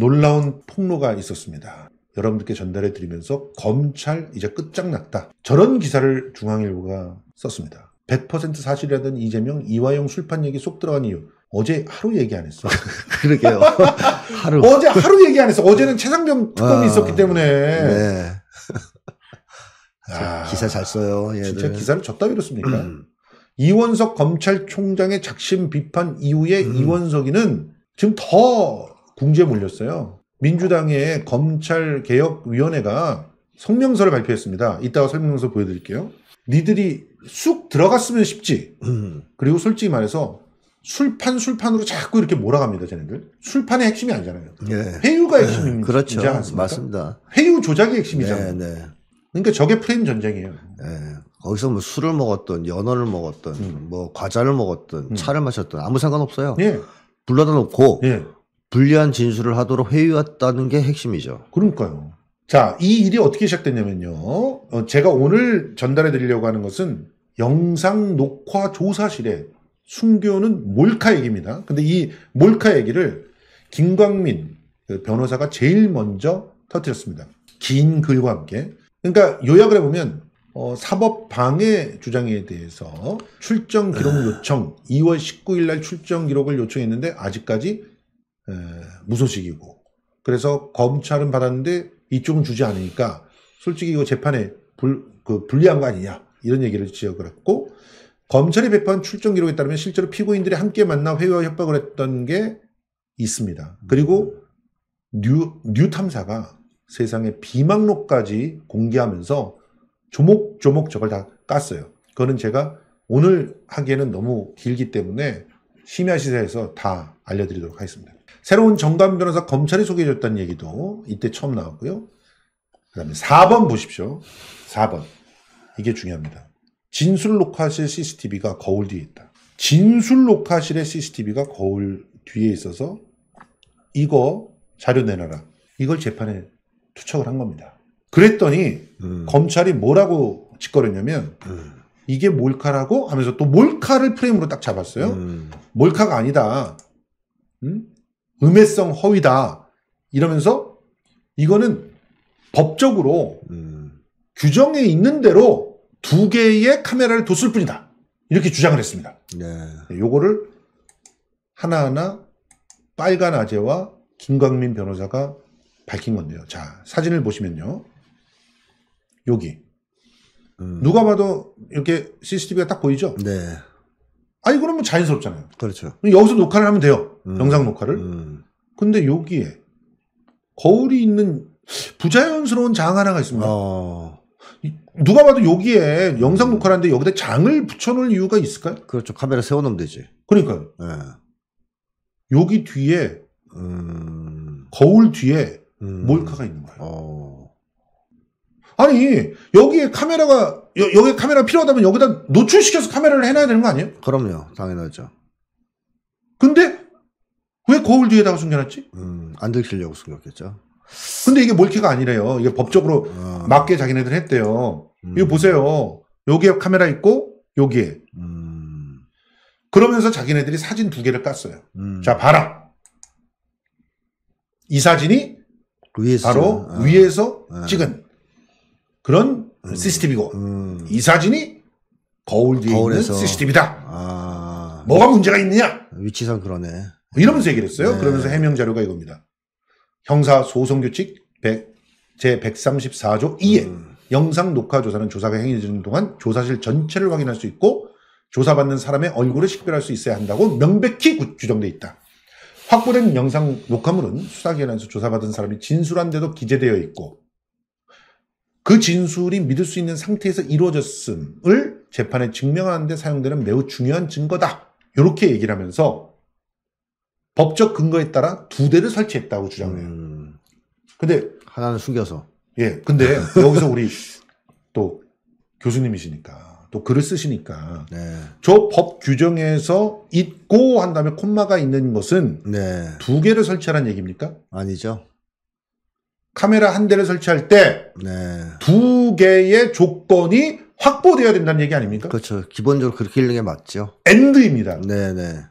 놀라운 폭로가 있었습니다. 여러분들께 전달해 드리면서 검찰 이제 끝장났다. 저런 기사를 중앙일보가 썼습니다. 100% 사실이라던 이재명, 이화영 술판 얘기 쏙 들어간 이유. 어제 하루 얘기 안 했어. 그러게요. 하루. 어제 하루 얘기 안 했어. 어제는 최상병 특검이 아, 있었기 때문에. 네. 아, 기사 잘 써요. 얘들. 진짜 기사를 졌다이렇습니까 음. 이원석 검찰총장의 작심 비판 이후에 음. 이원석이는 지금 더 궁지에 몰렸어요. 민주당의 검찰개혁위원회가 성명서를 발표했습니다. 이따가 설명서 보여드릴게요. 니들이 쑥 들어갔으면 쉽지. 그리고 솔직히 말해서 술판 술판으로 자꾸 이렇게 몰아갑니다, 쟤네들. 술판의 핵심이 아니잖아요. 네. 회유가 예, 핵심이니다 그렇죠. 맞습니다. 회유 조작이 핵심이잖아요. 네, 네. 그러니까 저게 프레임 전쟁이에요. 예. 거기서 뭐 술을 먹었던, 연어를 먹었던, 음. 뭐 과자를 먹었던, 음. 차를 마셨던 아무 상관없어요. 불러다 놓고 불리한 진술을 하도록 회유했다는 게 핵심이죠. 그러니까요. 자, 이 일이 어떻게 시작됐냐면요. 어, 제가 오늘 전달해 드리려고 하는 것은 영상 녹화 조사실에 순교는 몰카 얘기입니다. 근데 이 몰카 얘기를 김광민 그 변호사가 제일 먼저 터뜨렸습니다. 긴 글과 함께. 그러니까 요약을 해보면 어, 사법 방해 주장에 대해서 출정 기록 요청 2월 19일 날 출정 기록을 요청했는데 아직까지 예, 무소식이고 그래서 검찰은 받았는데 이쪽은 주지 않으니까 솔직히 이거 재판에 불, 그 불리한 거 아니냐 이런 얘기를 지어을했고검찰이 배판 출정 기록에 따르면 실제로 피고인들이 함께 만나 회의와 협박을 했던 게 있습니다. 그리고 뉴, 뉴 탐사가 세상에 비망록까지 공개하면서 조목조목 저걸 다 깠어요. 그거는 제가 오늘 하기에는 너무 길기 때문에 심야 시사에서 다 알려드리도록 하겠습니다. 새로운 정감 변호사 검찰이 소개해줬다는 얘기도 이때 처음 나왔고요. 그 다음에 4번 보십시오. 4번. 이게 중요합니다. 진술 녹화실 CCTV가 거울 뒤에 있다. 진술 녹화실의 CCTV가 거울 뒤에 있어서 이거 자료 내놔라. 이걸 재판에 투척을 한 겁니다. 그랬더니 음. 검찰이 뭐라고 짓거렸냐면 음. 이게 몰카라고 하면서 또 몰카를 프레임으로 딱 잡았어요. 음. 몰카가 아니다. 응? 음? 음해성 허위다 이러면서 이거는 법적으로 음. 규정에 있는 대로 두 개의 카메라를 뒀을 뿐이다 이렇게 주장을 했습니다. 네. 네 요거를 하나하나 빨간 아재와 김광민 변호사가 밝힌 건데요. 자 사진을 보시면요, 여기 음. 누가 봐도 이렇게 CCTV가 딱 보이죠? 네. 아니, 그러면 뭐 자연스럽잖아요. 그렇죠. 여기서 녹화를 하면 돼요. 음. 영상 녹화를. 음. 근데 여기에 거울이 있는 부자연스러운 장 하나가 있습니다. 어... 누가 봐도 여기에 영상 녹화를 하는데 여기다 장을 붙여놓을 이유가 있을까요? 그렇죠. 카메라 세워놓으면 되지. 그러니까요. 네. 여기 뒤에 음... 거울 뒤에 음... 몰카가 있는 거예요. 어... 아니 여기에 카메라가 여, 기에 카메라 필요하다면 여기다 노출시켜서 카메라를 해놔야 되는 거 아니에요? 그럼요, 당연하죠. 근데 거울 뒤에다가 숨겨놨지? 음, 안 들키려고 숨겼겠죠. 근데 이게 몰키가 아니래요. 이게 법적으로 어. 맞게 자기네들 했대요. 음. 이거 보세요. 여기에 카메라 있고 여기에. 음. 그러면서 자기네들이 사진 두 개를 깠어요. 음. 자 봐라. 이 사진이 위에서, 바로 아. 위에서 아. 찍은 그런 음. CCTV고 음. 이 사진이 거울 뒤에 거울에서. 있는 CCTV다. 아. 뭐가 문제가 있느냐? 위치상 그러네. 뭐 이러면서 얘기를 했어요. 네. 그러면서 해명 자료가 이겁니다. 형사 소송 규칙 제 134조 2에 음. 영상 녹화 조사는 조사가 행해지는 동안 조사실 전체를 확인할 수 있고 조사받는 사람의 얼굴을 식별할 수 있어야 한다고 명백히 규정돼 있다. 확보된 영상 녹화물은 수사기관에서 조사받은 사람이 진술한 데도 기재되어 있고 그 진술이 믿을 수 있는 상태에서 이루어졌음을 재판에 증명하는 데 사용되는 매우 중요한 증거다. 이렇게 얘기를 하면서 법적 근거에 따라 두 대를 설치했다고 주장해요. 음. 근데 하나는 숨겨서. 예. 근데 여기서 우리 또 교수님이시니까 또 글을 쓰시니까 네. 저 법 규정에서 있고 한 다음에 콤마가 있는 것은 네. 두 개를 설치하라는 얘기입니까? 아니죠. 카메라 한 대를 설치할 때두 네. 개의 조건이 확보돼야 된다는 얘기 아닙니까? 그렇죠. 기본적으로 그렇게 읽는 게 맞죠. 엔드입니다. 네네. 네.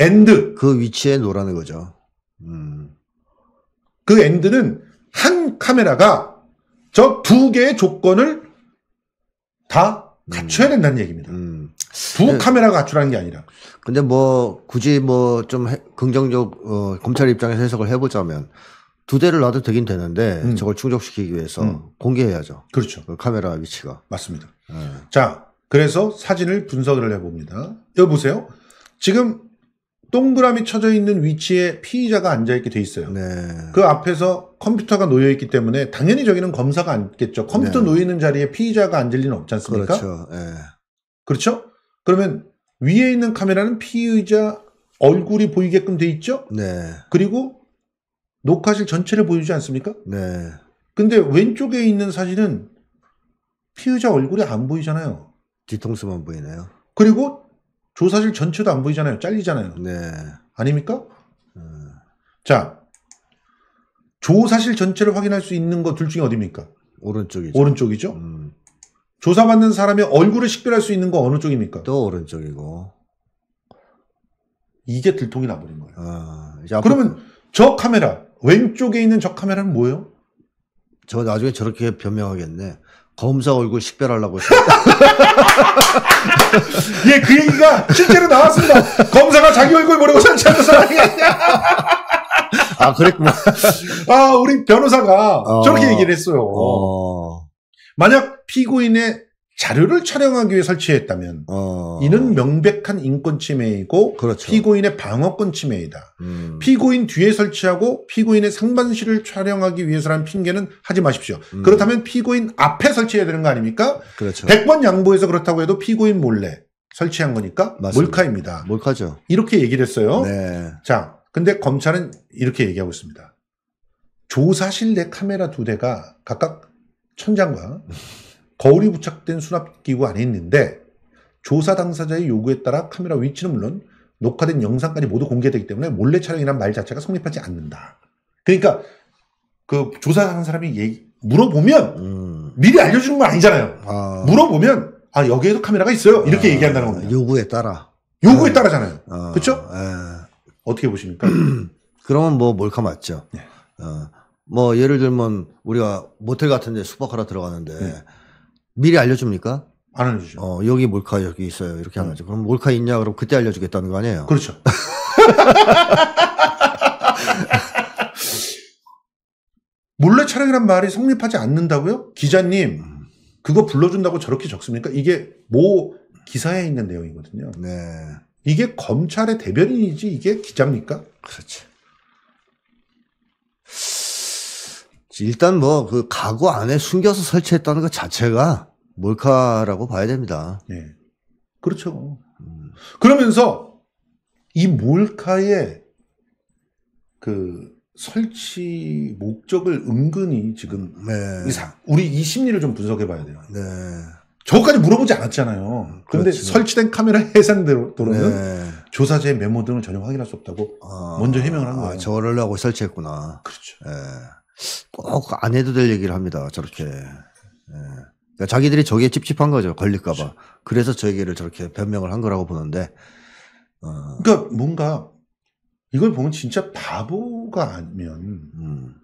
엔드. 그 위치에 놓으라는 거죠. 음. 그 엔드는 한 카메라가 저 두 개의 조건을 다 갖춰야 음. 된다는 얘기입니다. 음. 두 근데, 그 카메라가 갖추라는 게 아니라. 근데 뭐 굳이 뭐 좀 긍정적 어, 검찰 입장에서 해석을 해보자면 두 대를 놔도 되긴 되는데 음. 저걸 충족시키기 위해서 음. 공개해야죠. 그렇죠. 그 카메라 위치가. 맞습니다. 네. 자, 그래서 사진을 분석을 해봅니다. 여기 보세요. 지금 동그라미 쳐져 있는 위치에 피의자가 앉아있게 돼 있어요. 네. 그 앞에서 컴퓨터가 놓여있기 때문에 당연히 저기는 검사가 앉겠죠. 컴퓨터 네. 놓이는 자리에 피의자가 앉을 리는 없지 않습니까? 그렇죠. 네. 그렇죠? 그러면 위에 있는 카메라는 피의자 얼굴이 보이게끔 돼 있죠? 네. 그리고 녹화실 전체를 보여주지 않습니까? 네. 근데 왼쪽에 있는 사진은 피의자 얼굴이 안 보이잖아요. 뒤통수만 보이네요. 그리고 조사실 전체도 안 보이잖아요. 잘리잖아요. 네. 아닙니까? 자, 조사실 전체를 확인할 수 있는 것둘 중에 어디입니까? 오른쪽이죠. 오른쪽이죠. 음. 조사받는 사람의 얼굴을 식별할 수 있는 거 어느 쪽입니까? 또 오른쪽이고. 이게 들통이 나버린 거예요. 아, 앞으 그러면 저 카메라, 왼쪽에 있는 저 카메라는 뭐예요? 저 나중에 저렇게 변명하겠네. 검사 얼굴 식별하려고 예, 그 얘기가 실제로 나왔습니다. 검사가 자기 얼굴 모르고 설치하는 사람이 아니야. 아, 그랬구나. 아, 우리 변호사가 어... 저렇게 얘기를 했어요. 어... 만약 피고인의 자료를 촬영하기 위해 설치했다면 어... 이는 명백한 인권 침해이고 그렇죠. 피고인의 방어권 침해이다. 음... 피고인 뒤에 설치하고 피고인의 상반신을 촬영하기 위해서라는 핑계는 하지 마십시오. 음... 그렇다면 피고인 앞에 설치해야 되는 거 아닙니까? 그렇죠. 100번 양보해서 그렇다고 해도 피고인 몰래 설치한 거니까 맞습니다. 몰카입니다. 몰카죠. 이렇게 얘기를 했어요. 네. 자, 근데 검찰은 이렇게 얘기하고 있습니다. 조사실 내 카메라 두 대가 각각 천장과 거울이 부착된 수납기구 안에 있는데 조사 당사자의 요구에 따라 카메라 위치는 물론 녹화된 영상까지 모두 공개되기 때문에 몰래 촬영이란 말 자체가 성립하지 않는다. 그러니까 그 조사하는 사람이 얘기, 물어보면 음. 미리 알려주는 건 아니잖아요. 아. 물어보면 아 여기에도 카메라가 있어요. 이렇게 아. 얘기한다는 겁니다. 요구에 따라. 요구에 아. 따라잖아요. 어. 그렇죠? 어떻게 보십니까? 그러면 뭐 몰카 맞죠. 네. 어. 뭐 예를 들면 우리가 모텔 같은 데 숙박하러 들어가는데 네. 미리 알려줍니까? 안 알려주죠. 어, 여기 몰카 여기 있어요. 이렇게 음. 안 하죠. 그럼 몰카 있냐? 그럼 그때 알려주겠다는 거 아니에요? 그렇죠. 몰래 촬영이란 말이 성립하지 않는다고요? 기자님, 음. 그거 불러준다고 저렇게 적습니까? 이게 모 기사에 있는 내용이거든요. 네. 이게 검찰의 대변인이지 이게 기자입니까? 그렇죠. 일단 뭐 그 가구 안에 숨겨서 설치했다는 것 자체가 몰카라고 봐야 됩니다. 예. 그렇죠. 그러면서 이 몰카의 그 설치 목적을 은근히 지금 네. 우리 이 심리를 좀 분석해 봐야 돼요. 네. 저까지 물어보지 않았잖아요. 그런데 그렇죠. 설치된 카메라 해상도로는 네. 조사제 메모 등을 전혀 확인할 수 없다고 아, 먼저 해명을 한 거예요. 아, 저를 하고 설치했구나. 그렇죠. 네. 꼭안 해도 될 얘기를 합니다. 저렇게. 예. 그러니까 자기들이 저게 찝찝한 거죠. 걸릴까봐. 그래서 저에게를 저렇게 변명을 한 거라고 보는데. 어. 그러니까 뭔가 이걸 보면 진짜 바보가 아니면 음.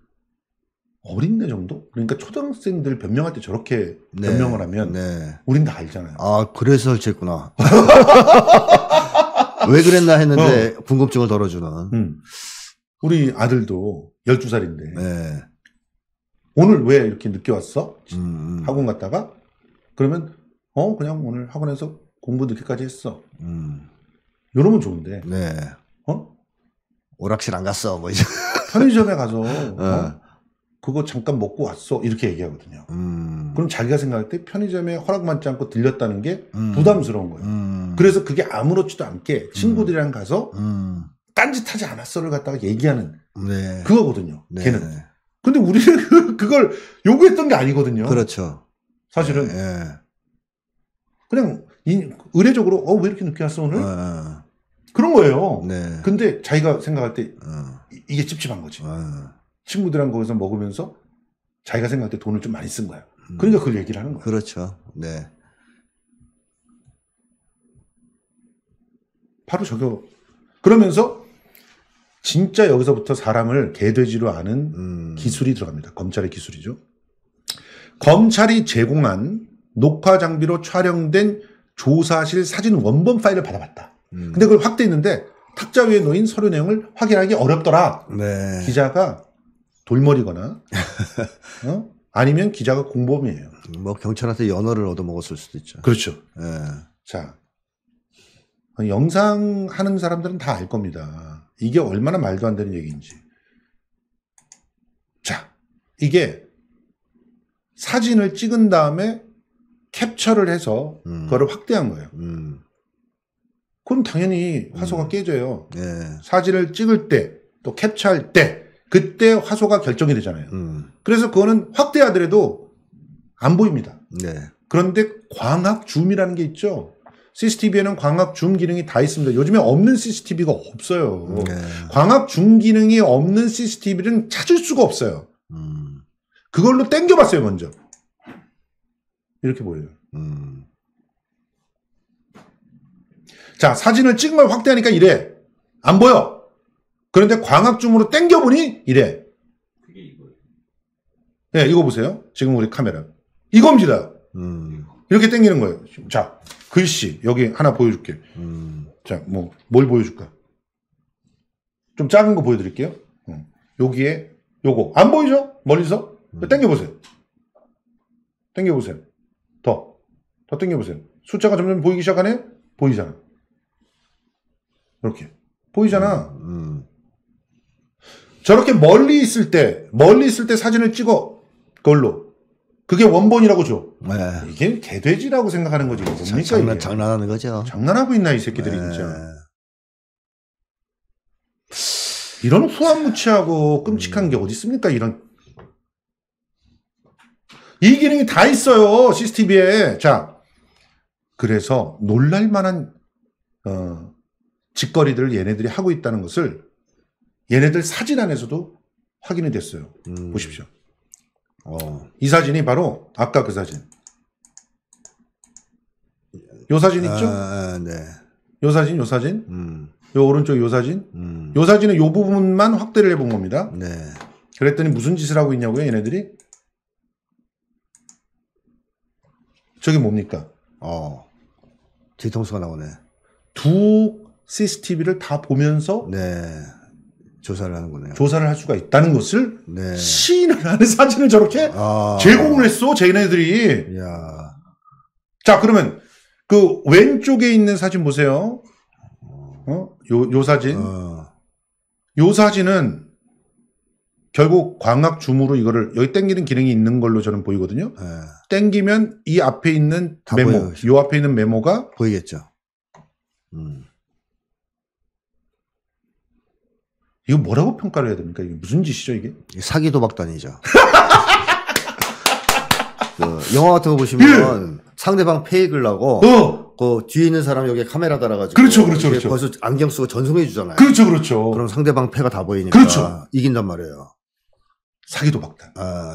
어린애 정도? 그러니까 초등학생들 변명할 때 저렇게 네. 변명을 하면 네. 우린 다 알잖아요. 아 그래서 설치 했구나. 왜 그랬나 했는데 어. 궁금증을 덜어주는. 음. 우리 아들도 12살인데 네. 오늘 왜 이렇게 늦게 왔어? 음, 음. 학원 갔다가 그러면 어 그냥 오늘 학원에서 공부 늦게까지 했어. 음. 이러면 좋은데. 네. 어? 오락실 안 갔어. 뭐 이제 편의점에 가서 어. 어. 그거 잠깐 먹고 왔어. 이렇게 얘기하거든요. 음. 그럼 자기가 생각할 때 편의점에 허락 받지 않고 들렸다는 게 음. 부담스러운 거예요. 음. 그래서 그게 아무렇지도 않게 친구들이랑 가서 딴짓하지 않았어를 갖다가 얘기하는 네. 그거거든요. 네. 걔는. 근데 우리는 그, 그걸 요구했던 게 아니거든요. 그렇죠. 사실은 네. 네. 그냥 의례적으로 어 왜 이렇게 늦게 왔어 오늘 어, 어. 그런 거예요. 네. 근데 자기가 생각할 때 어. 이게 찝찝한 거지. 어. 친구들이랑 거기서 먹으면서 자기가 생각할 때 돈을 좀 많이 쓴 거야. 음. 그러니까 그걸 얘기를 하는 거야. 그렇죠. 네. 바로 저거 그러면서 진짜 여기서부터 사람을 개돼지로 아는 음. 기술이 들어갑니다. 검찰의 기술이죠. 검찰이 제공한 녹화 장비로 촬영된 조사실 사진 원본 파일을 받아봤다. 음. 근데 그걸 확대했는데 탁자 위에 놓인 서류 내용을 확인하기 어렵더라. 네. 기자가 돌머리거나 어? 아니면 기자가 공범이에요. 뭐 경찰한테 연어를 얻어먹었을 수도 있죠. 그렇죠. 네. 자 영상 하는 사람들은 다 알 겁니다. 이게 얼마나 말도 안 되는 얘기인지. 자, 이게 사진을 찍은 다음에 캡처를 해서 음. 그거를 확대한 거예요. 음. 그럼 당연히 화소가 음. 깨져요. 네. 사진을 찍을 때, 또 캡처할 때, 그때 화소가 결정이 되잖아요. 음. 그래서 그거는 확대하더라도 안 보입니다. 네. 그런데 광학 줌이라는 게 있죠. CCTV에는 광학 줌 기능이 다 있습니다. 요즘에 없는 CCTV가 없어요. 네. 광학 줌 기능이 없는 CCTV는 찾을 수가 없어요. 음. 그걸로 땡겨봤어요, 먼저. 이렇게 보여요. 음. 자, 사진을 찍은 걸 확대하니까 이래. 안 보여. 그런데 광학 줌으로 땡겨보니 이래. 그게 이거예요. 네, 이거 보세요. 지금 우리 카메라. 이겁니다. 음. 이렇게 땡기는 거예요. 자, 글씨. 여기 하나 보여줄게. 음. 자, 뭐, 뭘 보여줄까? 좀 작은 거 보여드릴게요. 어. 여기에, 요거. 안 보이죠? 멀리서? 음. 땡겨보세요. 땡겨보세요. 더. 더 땡겨보세요. 숫자가 점점 보이기 시작하네? 보이잖아. 이렇게. 보이잖아. 음. 음. 저렇게 멀리 있을 때, 멀리 있을 때 사진을 찍어. 그걸로. 그게 원본이라고 줘. 네. 이게 개돼지라고 생각하는 거지. 뭡니까 장난, 이게? 장난하는 거죠. 장난하고 있나 이 새끼들이 네. 진짜. 이런 후한무치하고 끔찍한 음. 게 어디 있습니까? 이런 이 기능이 다 있어요 CCTV에. 자, 그래서 놀랄만한 어, 짓거리들을 얘네들이 하고 있다는 것을 얘네들 사진 안에서도 확인이 됐어요. 음. 보십시오. 어, 이 사진이 바로 아까 그 사진. 요 사진 아, 있죠? 아, 네. 요 사진, 요 사진. 음. 요 오른쪽 요 사진. 음. 요 사진의 요 부분만 확대를 해본 겁니다. 네. 그랬더니 무슨 짓을 하고 있냐고요, 얘네들이? 저게 뭡니까? 어. 뒤통수가 나오네. 두 CCTV를 다 보면서 네. 조사를 하는 거네요. 조사를 할 수가 있다는 것을 네. 시인을 하는 사진을 저렇게 아. 제공을 했어 쟤네들이. 야. 자 그러면 그 왼쪽에 있는 사진 보세요. 어? 요, 요 사진. 어. 요 사진은 결국 광학 줌으로 이거를 여기 땡기는 기능이 있는 걸로 저는 보이거든요. 네. 땡기면 이 앞에 있는 메모, 보여요. 요 앞에 있는 메모가 보이겠죠. 음. 이거 뭐라고 평가를 해야 됩니까? 이게 무슨 짓이죠 이게? 사기 도박단이죠. 그 영화 같은 거 보시면 예. 상대방 페이크를 하고 어. 그 뒤에 있는 사람 여기에 카메라 달아가지고 그렇죠, 그렇죠, 그렇죠. 벌써 안경 쓰고 전송해 주잖아요. 그렇죠, 그렇죠. 그럼 상대방 패가 다 보이니까 그렇죠. 이긴단 말이에요. 사기도 박단. 아,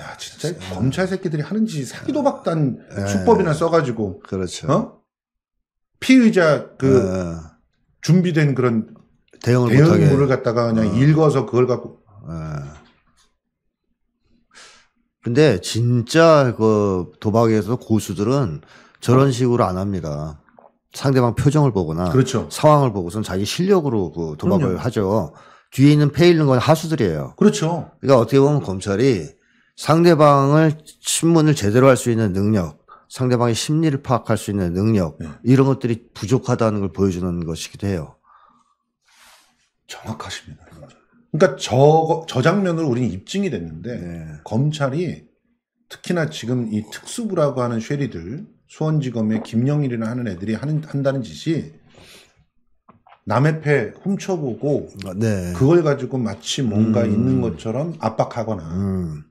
야 진짜 아. 검찰 새끼들이 하는 지 사기도 박단 아. 예. 수법이나 써가지고 그렇죠. 어? 피의자 그 예. 준비된 그런 대형을 대응 못하게. 물을 갖다가 그냥 어. 읽어서 그걸 갖고. 에. 예. 근데 진짜 그 도박에서 고수들은 저런 식으로 안 합니다. 상대방 표정을 보거나 그렇죠. 상황을 보고선 자기 실력으로 그 도박을 그럼요. 하죠. 뒤에 있는 패 있는 건 하수들이에요. 그렇죠. 그러니까 어떻게 보면 검찰이 상대방을 신문을 제대로 할 수 있는 능력, 상대방의 심리를 파악할 수 있는 능력 네. 이런 것들이 부족하다는 걸 보여주는 것이기도 해요. 정확하십니다. 그러니까 저, 저 장면으로 우리는 입증이 됐는데 네. 검찰이 특히나 지금 이 특수부라고 하는 쉐리들 수원지검의 김영일이나 하는 애들이 하는, 한다는 짓이 남의 패 훔쳐보고 아, 네. 그걸 가지고 마치 뭔가 음. 있는 것처럼 압박하거나 음.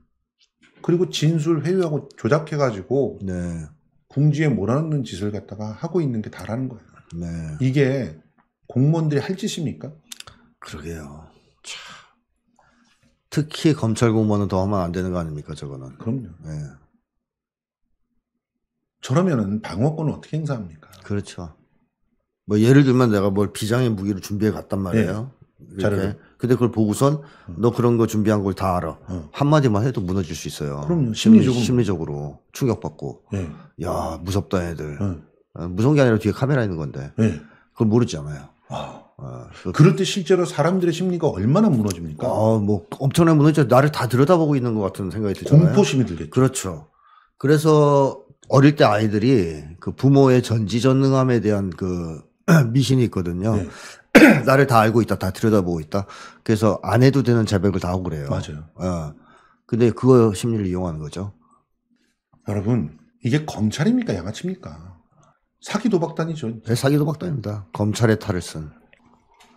그리고 진술 회유하고 조작해가지고 네. 궁지에 몰아넣는 짓을 갖다가 하고 있는 게 다라는 거예요. 네. 이게 공무원들이 할 짓입니까? 그러게요. 참. 특히 검찰 공무원은 더 하면 안 되는 거 아닙니까, 저거는? 그럼요. 예. 저러면은 방어권은 어떻게 행사합니까? 그렇죠. 뭐 예를 들면 내가 뭘 비장의 무기를 준비해 갔단 말이에요. 네. 자료 근데 그걸 보고선 너 그런 거 준비한 걸 다 알아. 음. 한마디만 해도 무너질 수 있어요. 그럼요. 심리적으로. 심리적으로 충격받고. 네. 야, 무섭다 애들. 네. 무서운 게 아니라 뒤에 카메라 있는 건데. 예. 그걸 모르잖아요. 아. 아, 그럴 때 실제로 사람들의 심리가 얼마나 무너집니까? 아, 뭐 엄청나게 무너져 나를 다 들여다보고 있는 것 같은 생각이 들잖아요. 공포심이 들겠죠. 그렇죠. 그래서 어릴 때 아이들이 그 부모의 전지전능함에 대한 그 미신이 있거든요. 네. 나를 다 알고 있다, 다 들여다보고 있다. 그래서 안 해도 되는 자백을 다 하고 그래요. 맞아요. 어. 근데 그거 심리를 이용하는 거죠. 여러분, 이게 검찰입니까? 양아치입니까? 사기 도박단이죠. 네, 사기 도박단입니다. 검찰의 탈을 쓴.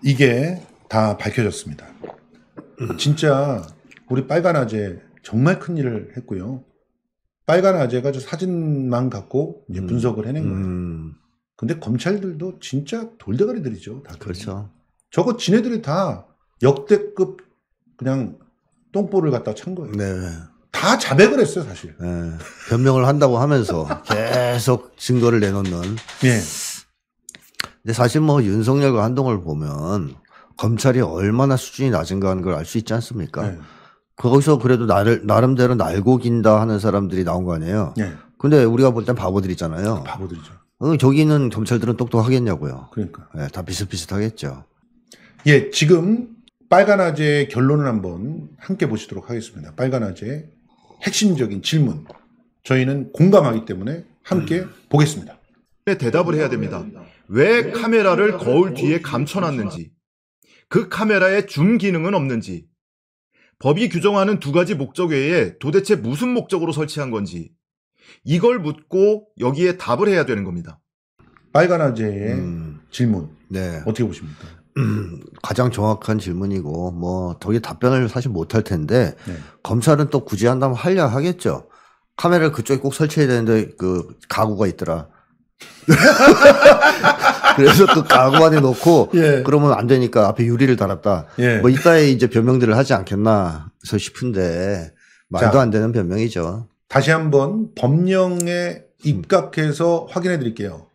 이게 다 밝혀졌습니다. 음. 진짜 우리 빨간 아재 정말 큰 일을 했고요. 빨간 아재가 저 사진만 갖고 이제 음. 분석을 해낸 거예요. 음. 근데 검찰들도 진짜 돌대가리들이죠. 다 그렇죠. 저거 지네들이 다 역대급 그냥 똥볼을 갖다 찬 거예요. 네. 다 자백을 했어요, 사실. 네. 변명을 한다고 하면서 계속 증거를 내놓는. 예. 근데 사실 뭐 윤석열과 한동을 보면 검찰이 얼마나 수준이 낮은가 하는 걸 알 수 있지 않습니까? 네. 거기서 그래도 나를 나름대로 날고 긴다 하는 사람들이 나온 거 아니에요. 네. 근데 우리가 볼 땐 바보들이잖아요. 바보들이죠. 어, 저기 있는 경찰들은 똑똑하겠냐고요. 그러니까. 네, 다 비슷비슷하겠죠. 예, 지금 빨간아재 결론을 한번 함께 보시도록 하겠습니다. 빨간아재 핵심적인 질문. 저희는 공감하기 때문에 함께 음. 보겠습니다. 대답을 해야 됩니다. 왜 카메라를 거울 뒤에 감춰놨는지, 그카메라의줌 기능은 없는지, 법이 규정하는 두 가지 목적 외에 도대체 무슨 목적으로 설치한 건지, 이걸 묻고 여기에 답을 해야 되는 겁니다. 빨간 아재의 음, 질문. 네. 어떻게 보십니까? 음, 가장 정확한 질문이고, 뭐, 더 이상 답변을 사실 못할 텐데, 네. 검찰은 또 굳이 한다면 하려 하겠죠. 카메라를 그쪽에 꼭 설치해야 되는데, 그, 가구가 있더라. 그래서 그 가구 안에 놓고 예. 그러면 안 되니까 앞에 유리를 달았다. 예. 뭐 이따에 이제 변명들을 하지 않겠나 싶은데 말도 자, 안 되는 변명이죠. 다시 한번 법령에 입각해서 음. 확인해 드릴게요.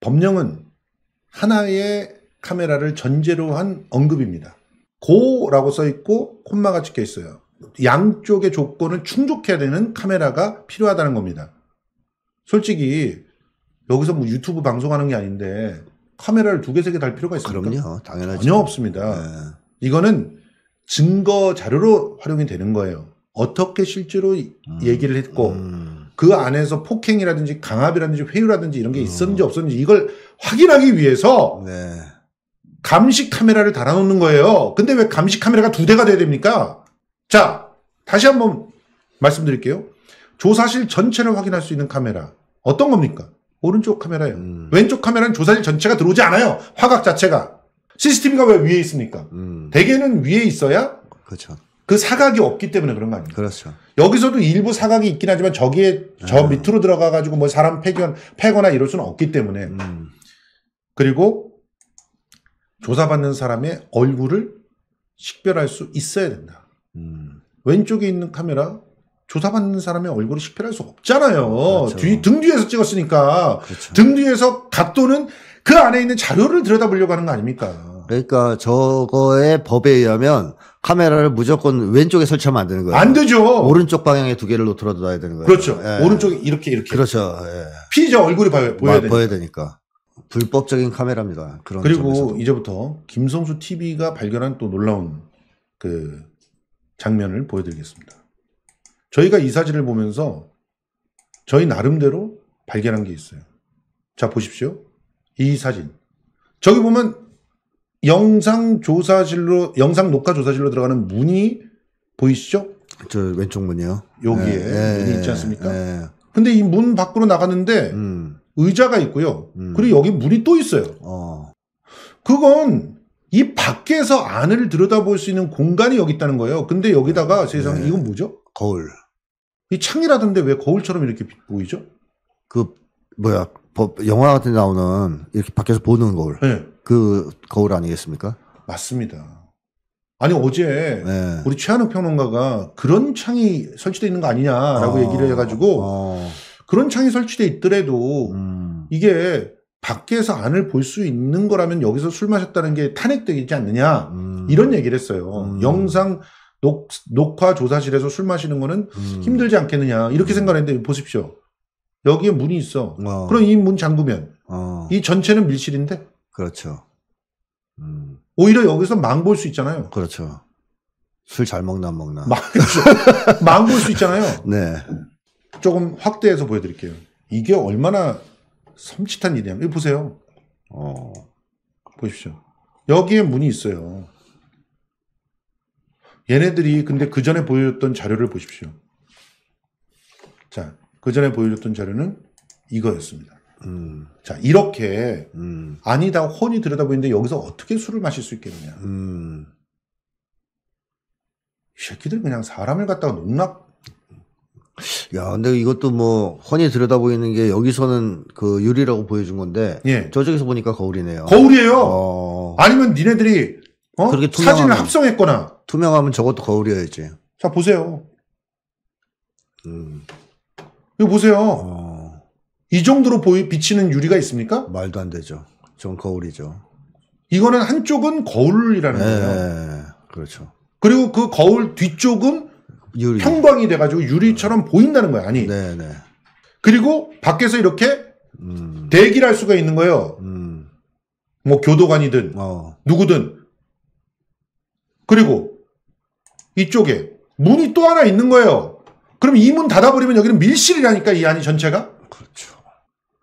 법령은 하나의 카메라를 전제로 한 언급입니다. 고라고 써 있고 콤마가 찍혀 있어요. 양쪽의 조건을 충족해야 되는 카메라가 필요하다는 겁니다. 솔직히 여기서 뭐 유튜브 방송하는 게 아닌데 카메라를 두 개, 세 개 달 필요가 있습니까? 그럼요. 당연하죠. 전혀 없습니다. 네. 이거는 증거 자료로 활용이 되는 거예요. 어떻게 실제로 음, 얘기를 했고 음. 그 안에서 폭행이라든지 강압이라든지 회유라든지 이런 게 음. 있었는지 없었는지 이걸 확인하기 위해서 네. 감시 카메라를 달아놓는 거예요. 근데 왜 감시 카메라가 두 대가 돼야 됩니까? 자, 다시 한번 말씀드릴게요. 조사실 전체를 확인할 수 있는 카메라. 어떤 겁니까? 오른쪽 카메라예요. 음. 왼쪽 카메라는 조사진 전체가 들어오지 않아요. 화각 자체가. CCTV가 왜 위에 있습니까? 음. 대개는 위에 있어야 그렇죠. 그 사각이 없기 때문에 그런 거 아닙니까? 그렇죠. 여기서도 일부 사각이 있긴 하지만 저기에 저 음. 밑으로 들어가 가지고 뭐 사람 패견 패거나 이럴 수는 없기 때문에 음. 그리고 조사받는 사람의 얼굴을 식별할 수 있어야 된다. 음. 왼쪽에 있는 카메라 조사받는 사람의 얼굴을 식별할 수 없잖아요. 그렇죠. 뒤, 등 뒤에서 찍었으니까. 그렇죠. 등 뒤에서 각도는 그 안에 있는 자료를 들여다보려고 하는 거 아닙니까? 그러니까 저거의 법에 의하면 카메라를 무조건 왼쪽에 설치하면 안 되는 거예요. 안 되죠. 오른쪽 방향에 두 개를 놓더라도놔야 되는 거예요. 그렇죠. 예. 오른쪽에 이렇게 이렇게. 그렇죠. 예. 피의자 얼굴이 봐 보여야, 되니까. 보여야 되니까. 불법적인 카메라입니다. 그런 그리고 점에서도. 이제부터 김성수 TV가 발견한 또 놀라운 그 장면을 보여드리겠습니다. 저희가 이 사진을 보면서 저희 나름대로 발견한 게 있어요. 자, 보십시오. 이 사진. 저기 보면 영상 조사실로, 영상 녹화 조사실로 들어가는 문이 보이시죠? 저 왼쪽 문이요. 여기에 네, 문이 예, 있지 않습니까? 네. 근데 이 문 밖으로 나갔는데 음. 의자가 있고요. 음. 그리고 여기 문이 또 있어요. 어. 그건 이 밖에서 안을 들여다볼 수 있는 공간이 여기 있다는 거예요. 근데 여기다가 세상에 이건 뭐죠? 거울. 이 창이라던데 왜 거울처럼 이렇게 보이죠? 그 뭐야 영화 같은 데 나오는 이렇게 밖에서 보는 거울. 네. 그 거울 아니겠습니까? 맞습니다. 아니 어제 네. 우리 최한욱 평론가가 그런 창이 설치되어 있는 거 아니냐라고 아, 얘기를 해가지고 아. 그런 창이 설치되어 있더라도 음. 이게 밖에서 안을 볼 수 있는 거라면 여기서 술 마셨다는 게 탄핵되지 않느냐 음. 이런 얘기를 했어요. 음. 영상 녹, 녹화 조사실에서 술 마시는 거는 음. 힘들지 않겠느냐 이렇게 음. 생각했는데 을 보십시오. 여기에 문이 있어. 어. 그럼 이 문 잠그면 어. 이 전체는 밀실인데. 그렇죠. 음. 오히려 여기서 망 볼 수 있잖아요. 그렇죠. 술 잘 먹나 안 먹나. 망 볼 수 있잖아요. 네. 조금 확대해서 보여드릴게요. 이게 얼마나 섬찟한 일이냐면, 이 보세요. 어. 보십시오. 여기에 문이 있어요. 얘네들이 근데 그 전에 보여줬던 자료를 보십시오. 자, 그 전에 보여줬던 자료는 이거였습니다. 음. 자, 이렇게, 음. 아니다, 혼이 들여다보이는데 여기서 어떻게 술을 마실 수 있겠느냐. 음. 새끼들 그냥 사람을 갖다가 농락. 야, 근데 이것도 뭐, 혼이 들여다보이는 게 여기서는 그 유리라고 보여준 건데, 예. 저쪽에서 보니까 거울이네요. 거울이에요! 어... 아니면 니네들이, 어? 사진을 합성했거나, 투명하면 저것도 거울이어야지. 자, 보세요. 음. 이거 보세요. 어... 이 정도로 보이, 비치는 유리가 있습니까? 말도 안 되죠. 저전 거울이죠. 이거는 한쪽은 거울이라는 네, 거예요. 그렇죠. 그리고 그 거울 뒤쪽은 유리. 평광이 돼가지고 유리처럼 네. 보인다는 거예요 아니. 네네. 그리고 밖에서 이렇게 음. 대기를 할 수가 있는 거예요. 음. 뭐 교도관이든 어. 누구든. 그리고 이쪽에 문이 또 하나 있는 거예요. 그럼 이 문 닫아버리면 여기는 밀실이라니까 이 안이 전체가. 그렇죠.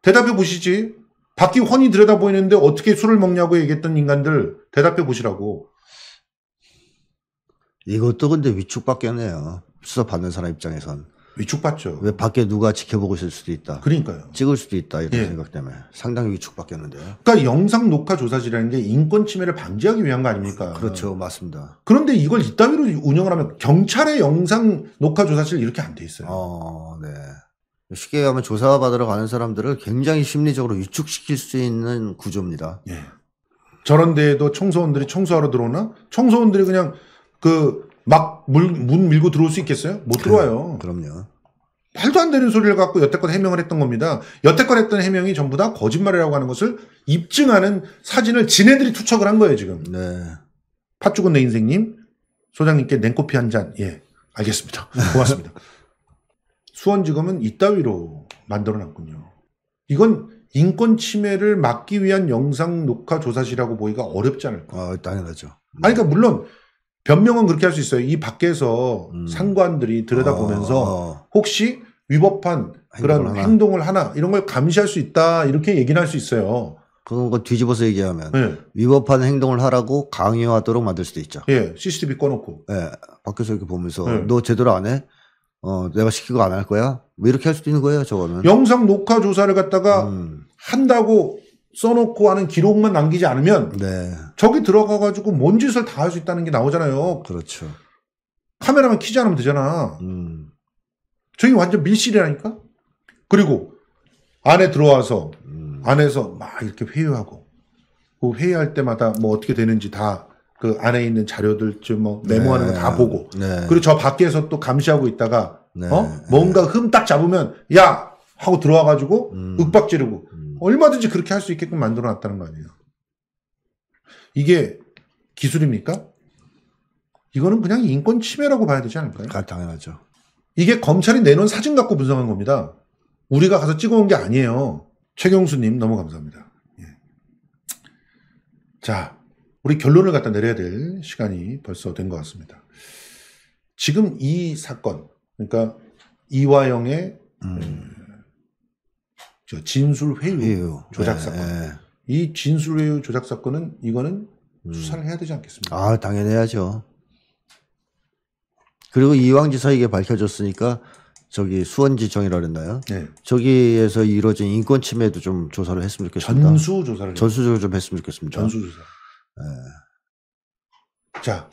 대답해 보시지. 밖이 훤히 들여다 보이는데 어떻게 술을 먹냐고 얘기했던 인간들 대답해 보시라고. 이것도 근데 위축밖에 없네요. 수사 받는 사람 입장에선. 위축받죠. 왜 밖에 누가 지켜보고 있을 수도 있다. 그러니까요. 찍을 수도 있다 이런 예. 생각 때문에 상당히 위축받겠는데요. 그러니까 영상 녹화 조사지라는 게 인권 침해를 방지하기 위한 거 아닙니까? 그렇죠, 맞습니다. 그런데 이걸 이따위로 운영을 하면 경찰의 영상 녹화 조사실 이렇게 안 돼 있어요. 어, 네. 쉽게 하면 조사받으러 가는 사람들을 굉장히 심리적으로 위축시킬 수 있는 구조입니다. 예. 저런 데에도 청소원들이 청소하러 들어오나? 청소원들이 그냥 그 막문 밀고 들어올 수 있겠어요? 못 들어와요. 그럼, 요 말도 안 되는 소리를 갖고 여태껏 해명을 했던 겁니다. 여태껏 했던 해명이 전부 다 거짓말이라고 하는 것을 입증하는 사진을 지네들이 투척을 한 거예요, 지금. 네. 팥죽은 내 인생님, 소장님께 냉커피 한 잔. 예, 알겠습니다. 고맙습니다. 수원지검은 이따위로 만들어놨군요. 이건 인권 침해를 막기 위한 영상 녹화 조사실이라고 보기가 어렵지 않을까. 아, 당연하죠. 네. 아니, 그러니까 물론 변명은 그렇게 할 수 있어요. 이 밖에서 음. 상관들이 들여다보면서 어. 혹시 위법한 그런 하나. 행동을 하나 이런 걸 감시할 수 있다 이렇게 얘기는 할 수 있어요. 그런 거 뒤집어서 얘기하면 네. 위법한 행동을 하라고 강요하도록 만들 수도 있죠. 예, CCTV 꺼놓고. 예, 밖에서 이렇게 보면서 네. 너 제대로 안 해? 어, 내가 시키고 안 할 거야? 뭐 이렇게 할 수도 있는 거예요, 저거는. 영상 녹화 조사를 갖다가 음. 한다고 써놓고 하는 기록만 남기지 않으면 네. 저기 들어가가지고 뭔 짓을 다 할 수 있다는 게 나오잖아요. 그렇죠. 카메라만 키지 않으면 되잖아. 음. 저기 완전 밀실이라니까. 그리고 안에 들어와서 음. 안에서 막 이렇게 회유하고 그회유할 때마다 뭐 어떻게 되는지 다 그 안에 있는 자료들 좀뭐 메모하는 네. 거다 보고 네. 그리고 저 밖에서 또 감시하고 있다가 네. 어 뭔가 흠 딱 잡으면 야 하고 들어와가지고 음. 윽박 지르고 음. 얼마든지 그렇게 할 수 있게끔 만들어 놨다는 거 아니에요. 이게 기술입니까? 이거는 그냥 인권 침해라고 봐야 되지 않을까요? 아, 당연하죠. 이게 검찰이 내놓은 사진 갖고 분석한 겁니다. 우리가 가서 찍어온 게 아니에요. 최경수님 너무 감사합니다. 예. 자, 우리 결론을 갖다 내려야 될 시간이 벌써 된 것 같습니다. 지금 이 사건, 그러니까 이화영의 음. 저 진술회유 회유. 조작 사건. 네. 예, 예. 이 진술회유 조작 사건은 이거는 음. 수사를 해야 되지 않겠습니까? 아 당연해야죠. 히 그리고 이왕 지사 에게 밝혀졌으니까 저기 수원지청이라 그랬나요? 네. 저기에서 이루어진 인권 침해도 좀 조사를 했으면 좋겠습니다. 전수 조사를 전수 조사 좀 했으면 좋겠습니다. 전수 조사. 네. 자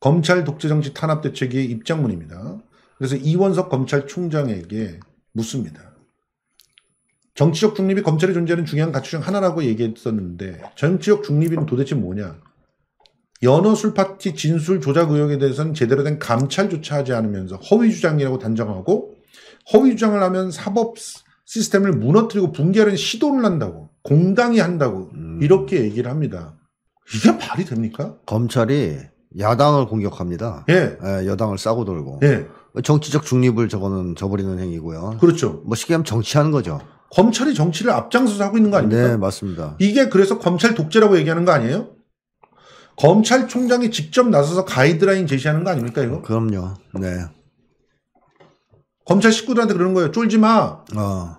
검찰 독재 정치 탄압 대책의 입장문입니다. 그래서 이원석 검찰총장에게 묻습니다. 정치적 중립이 검찰의 존재하는 중요한 가치 중 하나라고 얘기했었는데 정치적 중립이 도대체 뭐냐? 연어술 파티 진술 조작 의혹에 대해서는 제대로 된 감찰조차 하지 않으면서 허위 주장이라고 단정하고 허위 주장을 하면 사법 시스템을 무너뜨리고 붕괴하는 시도를 한다고 공당이 한다고 음. 이렇게 얘기를 합니다. 이게 말이 됩니까? 검찰이 야당을 공격합니다. 예. 예 여당을 싸고 돌고. 예. 정치적 중립을 저거는 저버리는 행위고요. 그렇죠. 뭐 쉽게 하면 정치하는 거죠. 검찰이 정치를 앞장서서 하고 있는 거 아닙니까? 네, 맞습니다. 이게 그래서 검찰 독재라고 얘기하는 거 아니에요? 검찰총장이 직접 나서서 가이드라인 제시하는 거 아닙니까, 이거? 그럼요. 네. 검찰 식구들한테 그러는 거예요. 쫄지 마. 어.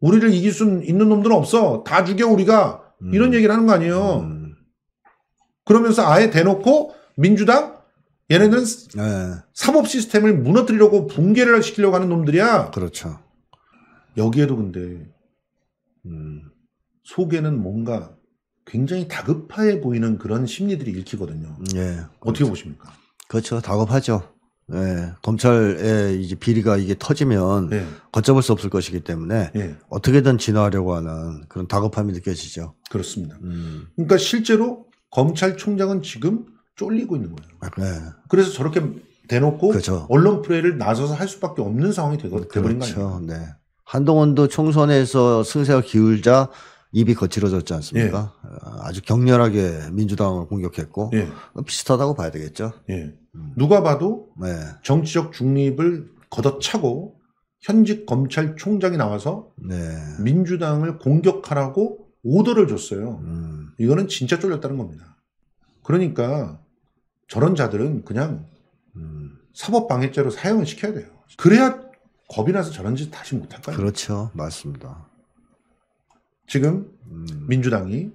우리를 이길 수 있는 놈들은 없어. 다 죽여, 우리가. 음. 이런 얘기를 하는 거 아니에요. 음. 그러면서 아예 대놓고 민주당 얘네들은 네. 사법 시스템을 무너뜨리려고 붕괴를 시키려고 하는 놈들이야. 그렇죠. 여기에도 근데 음, 속에는 뭔가 굉장히 다급해 보이는 그런 심리들이 읽히거든요. 예. 어떻게 그렇죠. 보십니까? 그렇죠. 다급하죠. 예. 검찰의 이제 비리가 이게 터지면 예. 걷잡을 수 없을 것이기 때문에 예. 어떻게든 진화하려고 하는 그런 다급함이 느껴지죠. 그렇습니다. 음. 그러니까 실제로 검찰총장은 지금 쫄리고 있는 거예요. 예. 그래서 저렇게 대놓고 그렇죠. 언론 프레이를 나서서 할 수밖에 없는 상황이 되버린 거예요. 그렇 네. 한동훈도 총선에서 승세가 기울자 입이 거칠어졌지 않습니까? 예. 아주 격렬하게 민주당을 공격했고 예. 비슷하다고 봐야 되겠죠. 예. 누가 봐도 네. 정치적 중립을 걷어차고 현직 검찰총장이 나와서 네. 민주당을 공격하라고 오더를 줬어요. 음. 이거는 진짜 쫄렸다는 겁니다. 그러니까 저런 자들은 그냥 음. 사법방해죄로 사용을 시켜야 돼요. 그래야 겁이 나서 저런 짓 다시 못할까요? 그렇죠. 맞습니다. 지금 음. 민주당이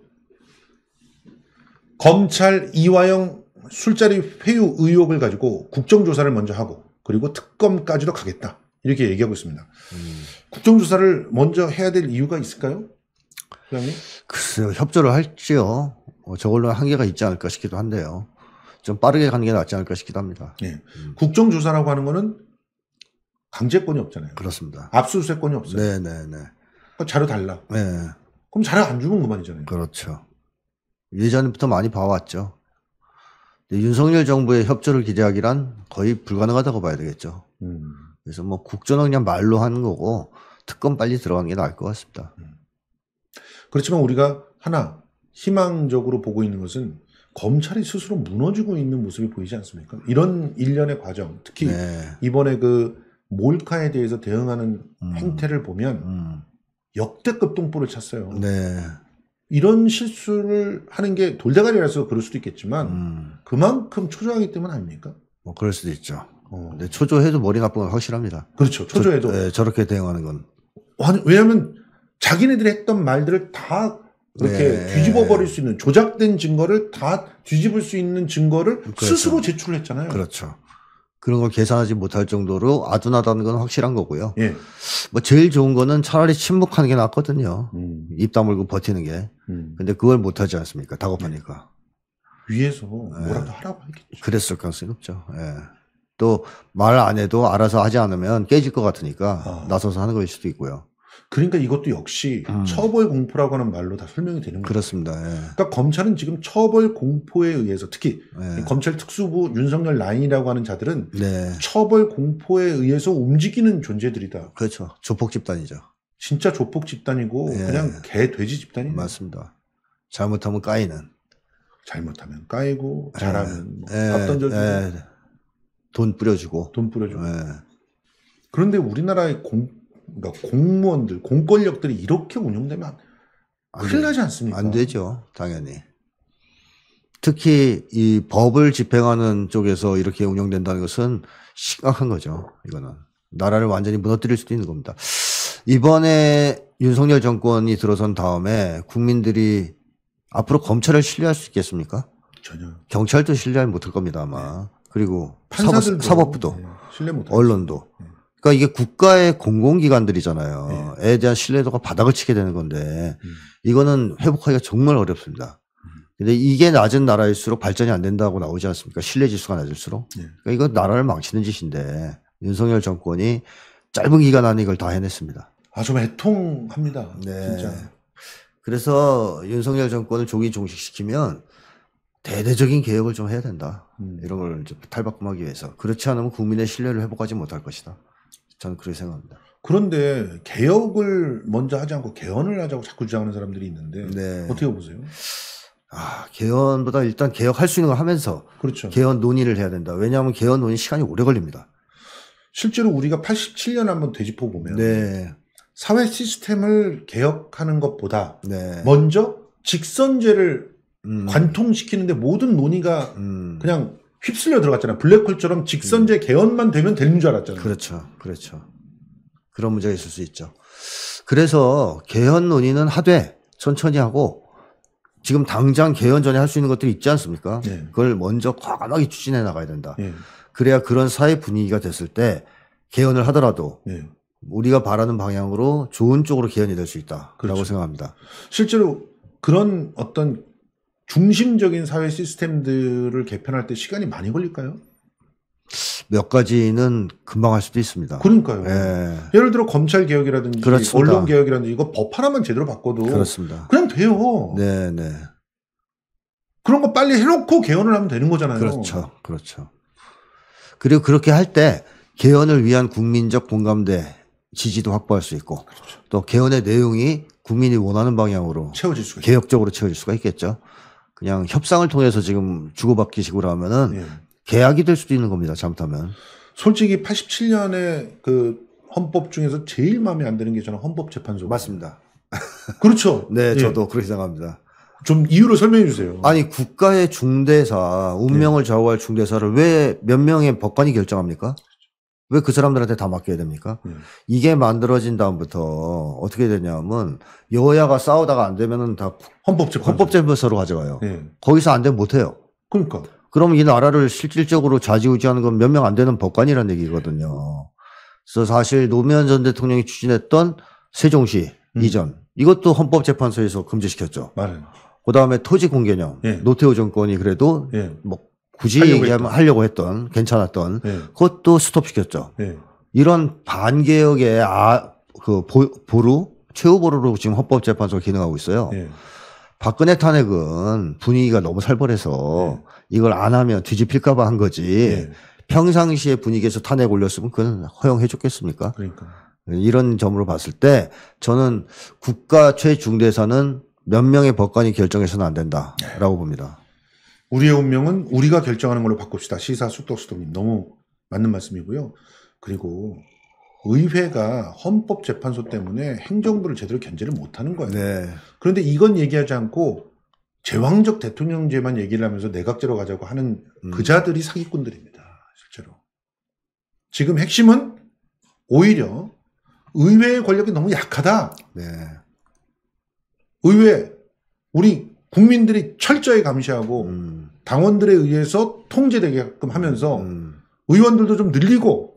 검찰 이화영 술자리 회유 의혹을 가지고 국정조사를 먼저 하고 그리고 특검까지도 가겠다. 이렇게 얘기하고 있습니다. 음. 국정조사를 먼저 해야 될 이유가 있을까요? 회장님? 글쎄요. 협조를 할지요. 어, 저걸로 한계가 있지 않을까 싶기도 한데요. 좀 빠르게 가는 게 낫지 않을까 싶기도 합니다. 네. 음. 국정조사라고 하는 거는 강제권이 없잖아요. 그렇습니다. 압수수색권이 없어요. 네네네. 네, 네. 자료 달라. 네. 그럼 자료 안 주면 그만이잖아요. 그렇죠. 예전부터 많이 봐왔죠. 윤석열 정부의 협조를 기대하기란 거의 불가능하다고 봐야 되겠죠. 음. 그래서 뭐 국조는 그냥 말로 하는 거고 특검 빨리 들어가는 게 나을 것 같습니다. 음. 그렇지만 우리가 하나 희망적으로 보고 있는 것은 검찰이 스스로 무너지고 있는 모습이 보이지 않습니까? 이런 일련의 과정, 특히 네. 이번에 그 몰카에 대해서 대응하는 음. 행태를 보면 음. 역대급 똥보를 찼어요. 네. 이런 실수를 하는 게 돌대가리라서 그럴 수도 있겠지만 음. 그만큼 초조하기 때문 아닙니까? 뭐 그럴 수도 있죠. 어. 근데 초조해도 머리 가아쁜건 확실합니다. 그렇죠. 초조해도 저, 네, 저렇게 대응하는 건 왜냐하면 자기네들이 했던 말들을 다 이렇게 네. 뒤집어 버릴 수 있는 조작된 증거를 다 뒤집을 수 있는 증거를 그렇죠. 스스로 제출을 했잖아요. 그렇죠. 그런 걸 계산하지 못할 정도로 아둔하다는 건 확실한 거고요. 예. 뭐 제일 좋은 거는 차라리 침묵하는 게 낫거든요. 음. 입 다물고 버티는 게. 음. 근데 그걸 못 하지 않습니까? 다급하니까. 위에서 예. 뭐라도 예. 하라고 하겠죠. 그랬을 가능성이 높죠. 예. 또 말 안 해도 알아서 하지 않으면 깨질 것 같으니까 아. 나서서 하는 것일 수도 있고요. 그러니까 이것도 역시 음. 처벌 공포라고 하는 말로 다 설명이 되는 거죠. 그렇습니다. 예. 그러니까 검찰은 지금 처벌 공포에 의해서 특히 예. 검찰 특수부 윤석열 라인이라고 하는 자들은 네. 처벌 공포에 의해서 움직이는 존재들이다. 그렇죠. 조폭 집단이죠. 진짜 조폭 집단이고 예. 그냥 개 돼지 집단이 맞습니다. 잘못하면 까이는 잘못하면 까이고 예. 잘하면 뭐밥 예. 던져주고 예. 돈 뿌려주고 돈 뿌려주고 그런데 우리나라의 공 그러니까 공무원들, 공권력들이 이렇게 운영되면 큰일 나지 않습니까? 안 되죠. 당연히. 특히 이 법을 집행하는 쪽에서 이렇게 운영된다는 것은 심각한 거죠. 이거는. 나라를 완전히 무너뜨릴 수도 있는 겁니다. 이번에 윤석열 정권이 들어선 다음에 국민들이 앞으로 검찰을 신뢰할 수 있겠습니까? 전혀. 경찰도 신뢰할 못할 겁니다 아마. 네. 그리고 판사들도, 사법, 사법부도 네. 신뢰 못 언론도 네. 그러니까 이게 국가의 공공기관들이잖아요. 예. 에 대한 신뢰도가 바닥을 치게 되는 건데 음. 이거는 회복하기가 정말 어렵습니다. 음. 근데 이게 낮은 나라일수록 발전이 안 된다고 나오지 않습니까? 신뢰 지수가 낮을수록. 예. 그러니까 이건 나라를 망치는 짓인데 윤석열 정권이 짧은 기간 안에 이걸 다 해냈습니다. 아, 좀 애통합니다. 네. 진짜. 그래서 윤석열 정권을 조기 종식시키면 대대적인 개혁을 좀 해야 된다. 음. 이런 걸 탈바꿈하기 위해서. 그렇지 않으면 국민의 신뢰를 회복하지 못할 것이다. 저는 그렇게 생각합니다. 그런데 개혁을 먼저 하지 않고 개헌을 하자고 자꾸 주장하는 사람들이 있는데 네. 어떻게 보세요? 아, 개헌보다 일단 개혁할 수 있는 걸 하면서 그렇죠. 개헌 논의를 해야 된다. 왜냐하면 개헌 논의 시간이 오래 걸립니다. 실제로 우리가 87년 한번 되짚어 보면 네. 사회 시스템을 개혁하는 것보다 네. 먼저 직선제를 음. 관통시키는데 모든 논의가 음. 그냥 휩쓸려 들어갔잖아요. 블랙홀처럼 직선제 음. 개헌만 되면 되는 줄 알았잖아요. 그렇죠. 그렇죠. 그런 문제가 있을 수 있죠. 그래서 개헌 논의는 하되 천천히 하고 지금 당장 개헌 전에 할 수 있는 것들이 있지 않습니까? 네. 그걸 먼저 과감하게 추진해 나가야 된다. 네. 그래야 그런 사회 분위기가 됐을 때 개헌을 하더라도 네. 우리가 바라는 방향으로 좋은 쪽으로 개헌이 될 수 있다라고 그렇죠. 생각합니다. 실제로 그런 어떤 중심적인 사회 시스템들을 개편할 때 시간이 많이 걸릴까요? 몇 가지는 금방 할 수도 있습니다. 그러니까요. 예. 를 들어 검찰 개혁이라든지 그렇습니다. 언론 개혁이라든지 이거 법 하나만 제대로 바꿔도 그렇습니다. 그냥 돼요. 네, 네. 그런 거 빨리 해놓고 개헌을 하면 되는 거잖아요. 그렇죠, 그렇죠. 그리고 그렇게 할 때 개헌을 위한 국민적 공감대 지지도 확보할 수 있고 그렇죠. 또 개헌의 내용이 국민이 원하는 방향으로 채워질 수 개혁적으로 채워질 수가 있겠죠. 그냥 협상을 통해서 지금 주고받기 식으로 하면은 예. 계약이 될 수도 있는 겁니다. 잘못하면. 솔직히 87년에 그 헌법 중에서 제일 마음에 안 드는 게 저는 헌법재판소. 맞습니다. 그렇죠. 네, 예. 저도 예. 그렇게 생각합니다. 좀 이유를 설명해 주세요. 아니, 국가의 중대사, 운명을 좌우할 중대사를 왜 몇 명의 법관이 결정합니까? 왜그 사람들한테 다 맡겨야 됩니까? 음. 이게 만들어진 다음부터 어떻게 되냐면 여야가 싸우다가 안 되면은 다 헌법재판 헌법재판소로 가져가요. 네. 거기서 안 되면 못 해요. 그러니까. 그럼 이 나라를 실질적으로 좌지우지하는 건 몇 명 안 되는 법관이라는 얘기거든요. 그래서 사실 노무현 전 대통령이 추진했던 세종시 음. 이전 이것도 헌법재판소에서 금지시켰죠. 맞아요. 그 다음에 토지 공개념 예. 노태우 정권이 그래도 예. 뭐 굳이 하려고 얘기하면 하려고 했던 괜찮았던 네. 그것도 스톱시켰죠. 네. 이런 반개혁의 아그 보루 최후 보루로 지금 헌법재판소가 기능하고 있어요. 네. 박근혜 탄핵은 분위기가 너무 살벌해서 네. 이걸 안 하면 뒤집힐까봐 한 거지. 네. 평상시의 분위기에서 탄핵 올렸으면 그건 허용해줬겠습니까? 그러니까. 이런 점으로 봤을 때 저는 국가 최중대사는 몇 명의 법관이 결정해서는 안 된다라고 네. 봅니다. 우리의 운명은 우리가 결정하는 걸로 바꿉시다. 시사 숙덕수도님 너무 맞는 말씀이고요. 그리고 의회가 헌법재판소 때문에 행정부를 제대로 견제를 못하는 거예요. 네. 그런데 이건 얘기하지 않고 제왕적 대통령제만 얘기를 하면서 내각제로 가자고 하는 음. 그자들이 사기꾼들입니다. 실제로. 지금 핵심은 오히려 의회의 권력이 너무 약하다. 네. 의회, 우리 국민들이 철저히 감시하고 음. 당원들에 의해서 통제되게끔 하면서 음. 의원들도 좀 늘리고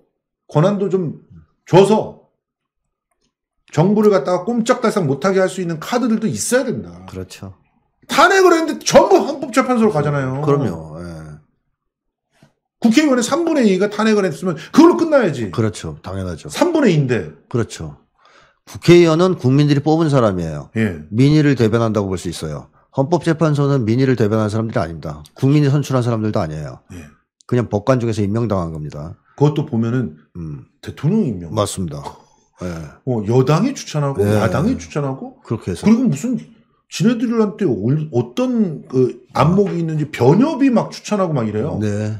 권한도 좀 줘서 정부를 갖다가 꼼짝달싹 못하게 할 수 있는 카드들도 있어야 된다. 그렇죠. 탄핵을 했는데 전부 헌법재판소로 가잖아요. 그럼요. 예. 국회의원의 3분의 2가 탄핵을 했으면 그걸로 끝나야지. 그렇죠. 당연하죠. 3분의 2인데. 그렇죠. 국회의원은 국민들이 뽑은 사람이에요. 예. 민의를 대변한다고 볼 수 있어요. 헌법재판소는 민의를 대변한 사람들이 아닙니다. 국민이 선출한 사람들도 아니에요. 예. 그냥 법관 중에서 임명당한 겁니다. 그것도 보면은 음. 대통령 임명. 맞습니다. 예. 예. 어, 여당이 추천하고 예. 야당이 추천하고 그렇게 해서 그리고 무슨 지네들한테 어떤 그 안목이 있는지 변협이 막 추천하고 막 이래요. 네.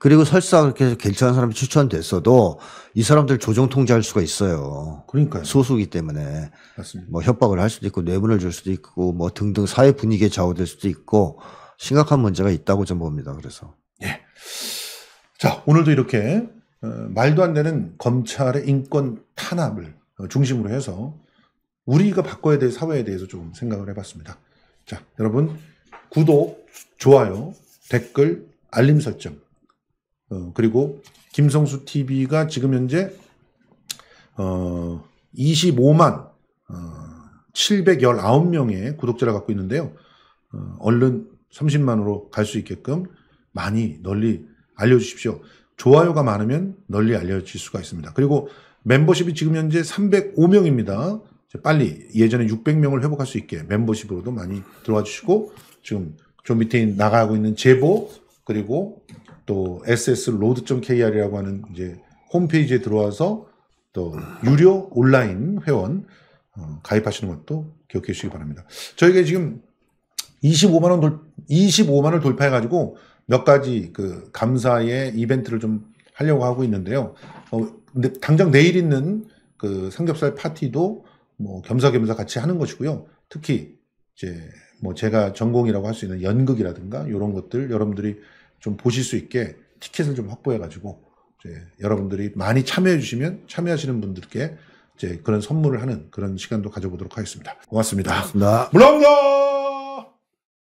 그리고 설사 그렇게 해서 괜찮은 사람이 추천됐어도 이 사람들 조정 통제할 수가 있어요. 그러니까요. 소수기 때문에. 맞습니다. 뭐 협박을 할 수도 있고 뇌물을 줄 수도 있고 뭐 등등 사회 분위기에 좌우될 수도 있고 심각한 문제가 있다고 저는 봅니다. 그래서. 예. 자, 오늘도 이렇게 어, 말도 안 되는 검찰의 인권 탄압을 중심으로 해서 우리가 바꿔야 될 사회에 대해서 좀 생각을 해봤습니다. 자, 여러분 구독, 좋아요, 댓글, 알림 설정 어, 그리고 김성수 TV가 지금 현재 어, 25만 어, 719명의 구독자를 갖고 있는데요. 어, 얼른 30만으로 갈 수 있게끔 많이 널리 알려주십시오. 좋아요가 많으면 널리 알려질 수가 있습니다. 그리고 멤버십이 지금 현재 305명입니다. 빨리 예전에 600명을 회복할 수 있게 멤버십으로도 많이 들어와 주시고 지금 좀 밑에 나가고 있는 제보 그리고 또 ss로드.kr이라고 하는 이제 홈페이지에 들어와서 또 유료 온라인 회원 어, 가입하시는 것도 기억해 주시기 바랍니다. 저희가 지금 25만 원 돌, 25만 을 돌파해 가지고 몇 가지 그 감사의 이벤트를 좀 하려고 하고 있는데요. 어, 근데 당장 내일 있는 그 삼겹살 파티도 뭐 겸사겸사 같이 하는 것이고요. 특히 이제 뭐 제가 전공이라고 할 수 있는 연극이라든가 이런 것들 여러분들이 좀 보실 수 있게 티켓을 좀 확보해가지고 여러분들이 많이 참여해 주시면 참여하시는 분들께 그런 선물을 하는 그런 시간도 가져보도록 하겠습니다. 고맙습니다. 고맙습니다. 물론가